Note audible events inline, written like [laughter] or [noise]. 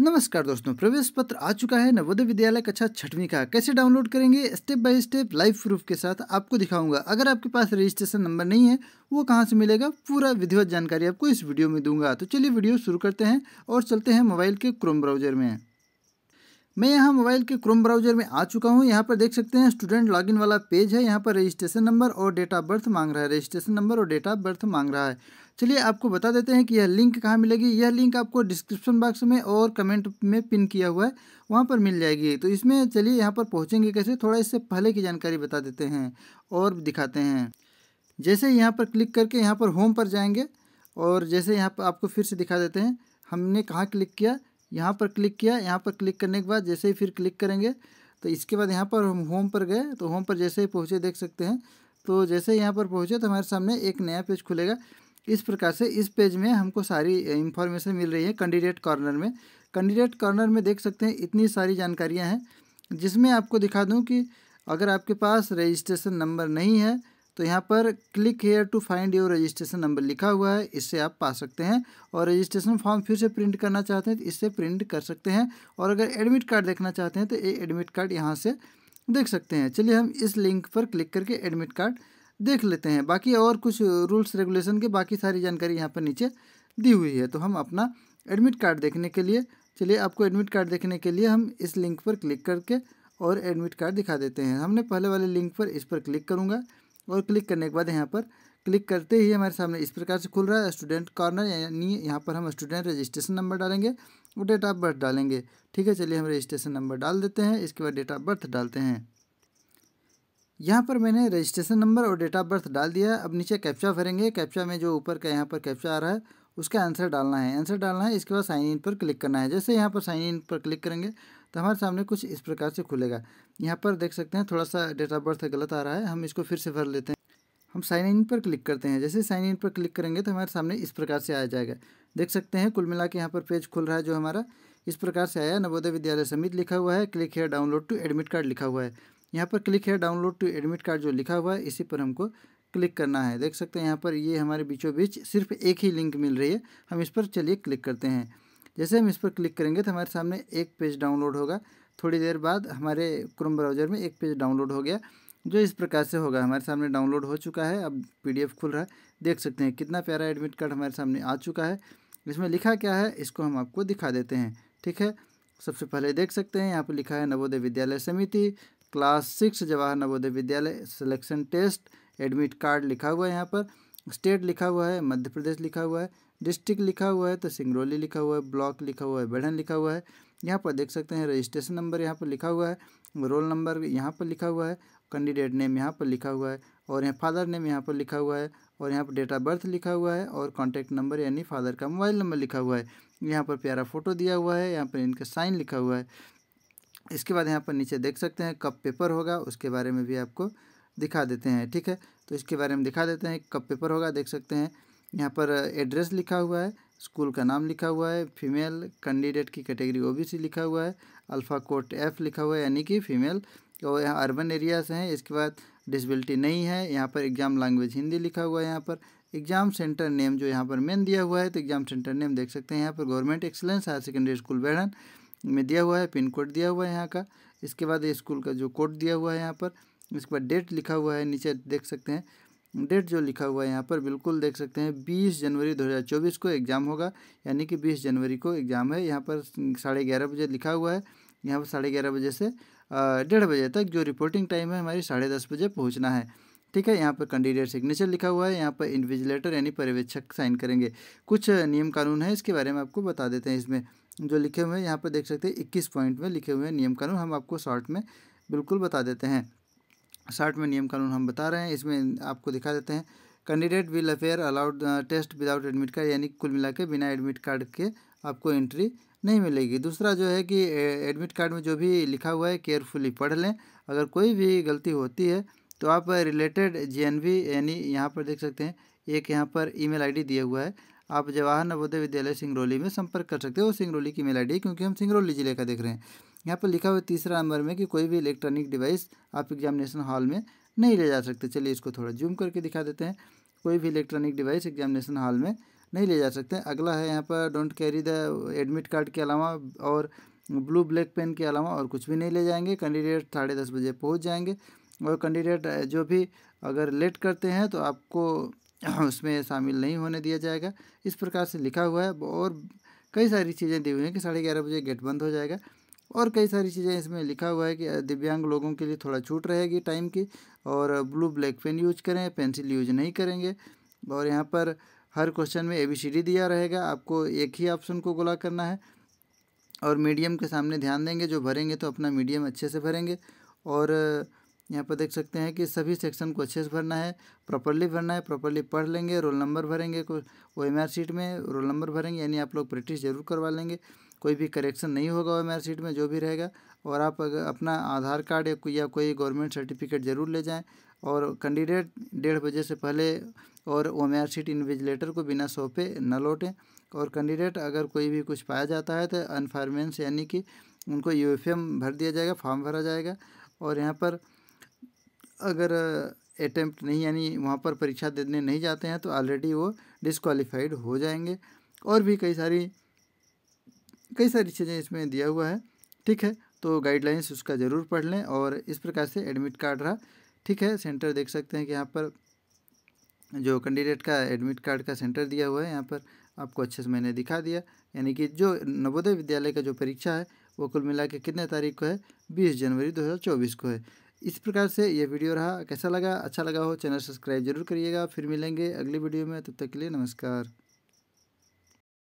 नमस्कार दोस्तों प्रवेश पत्र आ चुका है नवोदय विद्यालय कक्षा छठवीं का कैसे डाउनलोड करेंगे step by step live proof के साथ आपको दिखाऊंगा अगर आपके पास रजिस्ट्रेशन नंबर नहीं है वो कहाँ से मिलेगा पूरा विधिवत जानकारी आपको इस वीडियो में दूंगा तो चलिए वीडियो शुरू करते हैं और चलते हैं मोबाइल के क्रोम ब्राउजर में मैं यहाँ मोबाइल के क्रोम ब्राउजर में आ चुका हूँ यहाँ पर देख सकते हैं स्टूडेंट लॉगिन वाला पेज है यहाँ पर रजिस्ट्रेशन नंबर और डेट ऑफ बर्थ मांग रहा है रजिस्ट्रेशन नंबर और डेट ऑफ बर्थ मांग रहा है चलिए आपको बता देते हैं कि यह लिंक कहाँ मिलेगी यह लिंक आपको डिस्क्रिप्शन बॉक्स में और कमेंट में पिन किया हुआ है वहाँ पर मिल जाएगी तो इसमें चलिए यहाँ पर पहुँचेंगे कैसे थोड़ा इससे पहले की जानकारी बता देते हैं और दिखाते हैं जैसे यहाँ पर क्लिक करके यहाँ पर होम पर जाएंगे और जैसे यहाँ पर आपको फिर से दिखा देते हैं हमने कहाँ क्लिक किया यहाँ पर क्लिक किया यहाँ पर क्लिक करने के बाद जैसे ही फिर क्लिक करेंगे तो इसके बाद यहाँ पर हम होम पर गए तो होम पर जैसे ही पहुँचे देख सकते हैं तो जैसे यहाँ पर पहुँचे तो हमारे सामने एक नया पेज खुलेगा इस प्रकार से इस पेज में हमको सारी इन्फॉर्मेशन मिल रही है कैंडिडेट कॉर्नर में कैंडिडेट कॉर्नर में देख सकते हैं इतनी सारी जानकारियाँ हैं जिसमें आपको दिखा दूँ कि अगर आपके पास रजिस्ट्रेशन नंबर नहीं है तो यहाँ पर click here to find your registration number लिखा हुआ है इससे आप पा सकते हैं और रजिस्ट्रेशन फॉर्म फिर से प्रिंट करना चाहते हैं तो इससे प्रिंट कर सकते हैं और अगर एडमिट कार्ड देखना चाहते हैं तो ये एडमिट कार्ड यहाँ से देख सकते हैं चलिए हम इस लिंक पर क्लिक करके एडमिट कार्ड देख लेते हैं बाकी और कुछ रूल्स रेगुलेशन के बाकी सारी जानकारी यहाँ पर नीचे दी हुई है तो हम अपना एडमिट कार्ड देखने के लिए चलिए आपको एडमिट कार्ड देखने के लिए हम इस लिंक पर क्लिक करके और एडमिट कार्ड दिखा देते हैं हमने पहले वाले लिंक पर इस पर क्लिक करूँगा और क्लिक करने के बाद यहाँ पर क्लिक करते ही हमारे सामने इस प्रकार से खुल रहा है स्टूडेंट कॉर्नर यानी यहाँ पर हम स्टूडेंट रजिस्ट्रेशन नंबर डालेंगे और डेट ऑफ बर्थ डालेंगे ठीक है चलिए हम रजिस्ट्रेशन नंबर डाल देते हैं इसके बाद डेट ऑफ बर्थ डालते हैं यहाँ पर मैंने रजिस्ट्रेशन नंबर और डेट ऑफ बर्थ डाल दिया अब नीचे कैप्चा भरेंगे कैप्चा में जो ऊपर का यहाँ पर कैप्चा आ रहा है उसका आंसर डालना है आंसर डालना है इसके बाद साइन इन पर क्लिक करना है जैसे यहाँ पर साइन इन पर क्लिक करेंगे तो हमारे सामने कुछ इस प्रकार से खुलेगा यहाँ पर देख सकते हैं थोड़ा सा डेट ऑफ बर्थ गलत आ रहा है हम इसको फिर से भर लेते हैं हम साइन इन पर क्लिक करते हैं जैसे साइन इन पर क्लिक करेंगे तो हमारे सामने इस प्रकार से आ जाएगा देख सकते हैं कुल मिला के यहाँ पर पेज खुल रहा है जो हमारा इस प्रकार से आया नवोदय विद्यालय समिति लिखा हुआ है क्लिक है डाउनलोड टू एडमिट कार्ड लिखा हुआ है यहाँ पर क्लिक है डाउनलोड टू एडमिट कार्ड जो लिखा हुआ है इसी पर हमको क्लिक करना है देख सकते हैं यहाँ पर ये हमारे बीचों बीच सिर्फ एक ही लिंक मिल रही है हम इस पर चलिए क्लिक करते हैं जैसे हम इस पर क्लिक करेंगे तो हमारे सामने एक पेज डाउनलोड होगा थोड़ी देर बाद हमारे क्रोम ब्राउज़र में एक पेज डाउनलोड हो गया जो इस प्रकार से होगा हमारे सामने डाउनलोड हो चुका है अब पीडीएफ खुल रहा है देख सकते हैं कितना प्यारा एडमिट कार्ड हमारे सामने आ चुका है इसमें लिखा क्या है इसको हम आपको दिखा देते हैं ठीक है सबसे पहले देख सकते हैं यहाँ पर लिखा है नवोदय विद्यालय समिति क्लास सिक्स जवाहर नवोदय विद्यालय सिलेक्शन टेस्ट एडमिट कार्ड लिखा हुआ है यहाँ पर स्टेट लिखा हुआ है मध्य प्रदेश लिखा हुआ है डिस्ट्रिक्ट लिखा हुआ है तो सिंगरौली लिखा हुआ है ब्लॉक लिखा हुआ है बेढ़न लिखा हुआ है यहाँ पर देख सकते हैं रजिस्ट्रेशन नंबर यहाँ पर लिखा हुआ है रोल नंबर यहाँ पर लिखा हुआ है कैंडिडेट नेम यहाँ पर लिखा हुआ है और यहाँ फादर नेम यहाँ पर लिखा हुआ है और यहाँ पर डेट ऑफ बर्थ लिखा हुआ है और कॉन्टैक्ट नंबर यानी फादर का मोबाइल नंबर लिखा हुआ है यहाँ पर प्यारा फोटो दिया हुआ है यहाँ पर इनका साइन लिखा हुआ है इसके बाद यहाँ पर नीचे देख सकते हैं कब पेपर होगा उसके बारे में भी आपको दिखा देते हैं ठीक है तो इसके बारे में दिखा देते हैं कब पेपर होगा देख सकते हैं यहाँ पर एड्रेस लिखा हुआ है स्कूल का नाम लिखा हुआ है फीमेल कैंडिडेट की कैटेगरी ओबीसी लिखा हुआ है अल्फ़ा कोट एफ लिखा हुआ है यानी कि फीमेल और यहाँ अर्बन एरियाज़ हैं इसके बाद डिसबिलिटी नहीं है यहाँ पर एग्ज़ाम लैंग्वेज हिंदी लिखा हुआ है यहाँ पर एग्ज़ाम सेंटर नेम जो यहाँ पर मेन दिया हुआ है तो एग्ज़ाम सेंटर नेम देख सकते हैं यहाँ पर government excellence higher secondary school बेड़न में दिया हुआ है पिन कोड दिया हुआ है यहाँ का इसके बाद स्कूल का जो कोड दिया हुआ है यहाँ पर इसके बाद डेट लिखा हुआ है नीचे देख सकते हैं डेट जो लिखा हुआ है यहाँ पर बिल्कुल देख सकते हैं बीस जनवरी दो हज़ार चौबीस को एग्ज़ाम होगा यानी कि बीस जनवरी को एग्ज़ाम है यहाँ पर साढ़े ग्यारह बजे लिखा हुआ है यहाँ पर साढ़े ग्यारह बजे से डेढ़ बजे तक जो रिपोर्टिंग टाइम है हमारी साढ़े दस बजे पहुँचना है ठीक है यहाँ पर कैंडिडेट सिग्नेचर लिखा हुआ है यहाँ पर इन्विजिलेटर यानी पर्यवेक्षक साइन करेंगे कुछ नियम कानून है इसके बारे में आपको बता देते हैं इसमें जो लिखे हुए हैं यहाँ पर देख सकते हैं इक्कीस पॉइंट में लिखे हुए हैं नियम कानून हम आपको शॉर्ट में बिल्कुल बता देते हैं साठ में नियम कानून हम बता रहे हैं इसमें आपको दिखा देते हैं candidate will affair allowed test without admit card यानी कुल मिला के बिना एडमिट कार्ड के आपको एंट्री नहीं मिलेगी दूसरा जो है कि एडमिट कार्ड में जो भी लिखा हुआ है केयरफुली पढ़ लें अगर कोई भी गलती होती है तो आप रिलेटेड जीएनवी यानी यहाँ पर देख सकते हैं एक यहाँ पर ईमेल आईडी दिया हुआ है आप जवाहर नवोदय विद्यालय सिंगरौली में संपर्क कर सकते हो सिंगरौली की ईमेल आईडी क्योंकि हम सिंगरौली ज़िले का देख रहे हैं यहाँ पर लिखा हुआ तीसरा नंबर में कि कोई भी इलेक्ट्रॉनिक डिवाइस आप एग्जामिनेशन हॉल में नहीं ले जा सकते चलिए इसको थोड़ा जूम करके दिखा देते हैं कोई भी इलेक्ट्रॉनिक डिवाइस एग्जामिनेशन हॉल में नहीं ले जा सकते अगला है यहाँ पर don't carry the admit card के अलावा और ब्लू ब्लैक पेन के अलावा और कुछ भी नहीं ले जाएंगे कैंडिडेट साढ़े दस बजे पहुँच जाएंगे और कैंडिडेट जो भी अगर लेट करते हैं तो आपको [clears throat] उसमें शामिल नहीं होने दिया जाएगा इस प्रकार से लिखा हुआ है और कई सारी चीज़ें दी हुई हैं कि साढ़े ग्यारह बजे गेट बंद हो जाएगा और कई सारी चीज़ें इसमें लिखा हुआ है कि दिव्यांग लोगों के लिए थोड़ा छूट रहेगी टाइम की और ब्लू ब्लैक पेन यूज करें पेंसिल यूज नहीं करेंगे और यहाँ पर हर क्वेश्चन में ए बी सी डी दिया रहेगा आपको एक ही ऑप्शन को गोला करना है और मीडियम के सामने ध्यान देंगे जो भरेंगे तो अपना मीडियम अच्छे से भरेंगे और यहाँ पर देख सकते हैं कि सभी सेक्शन को अच्छे से भरना है प्रॉपरली भरना है प्रॉपरली पढ़ लेंगे रोल नंबर भरेंगे को ओ एम आर सीट में रोल नंबर भरेंगे यानी आप लोग प्रैक्टिस जरूर करवा लेंगे कोई भी करेक्शन नहीं होगा एम शीट में जो भी रहेगा और आप अगर अपना आधार कार्ड या कोई या कोई गवर्नमेंट सर्टिफिकेट ज़रूर ले जाएं और कैंडिडेट डेढ़ बजे से पहले और ओम शीट इन्विजिलेटर को बिना सौंपे न लौटें और कैंडिडेट अगर कोई भी कुछ पाया जाता है तो अनफार्मेंस यानी कि उनको यू भर दिया जाएगा फॉर्म भरा जाएगा और यहाँ पर अगर अटैम्प्ट नहीं यानी वहाँ पर परीक्षा देने नहीं जाते हैं तो ऑलरेडी वो डिसक्वालीफाइड हो जाएंगे और भी कई सारी कई सारी चीज़ें इसमें दिया हुआ है ठीक है तो गाइडलाइंस उसका ज़रूर पढ़ लें और इस प्रकार से एडमिट कार्ड रहा ठीक है सेंटर देख सकते हैं कि यहाँ पर जो कैंडिडेट का एडमिट कार्ड का सेंटर दिया हुआ है यहाँ पर आपको अच्छे से मैंने दिखा दिया यानी कि जो नवोदय विद्यालय का जो परीक्षा है वो कुल मिला के कितने तारीख को है बीस जनवरी दो को है इस प्रकार से ये वीडियो रहा कैसा लगा अच्छा लगा हो चैनल सब्सक्राइब जरूर करिएगा फिर मिलेंगे अगली वीडियो में तब तक के लिए नमस्कार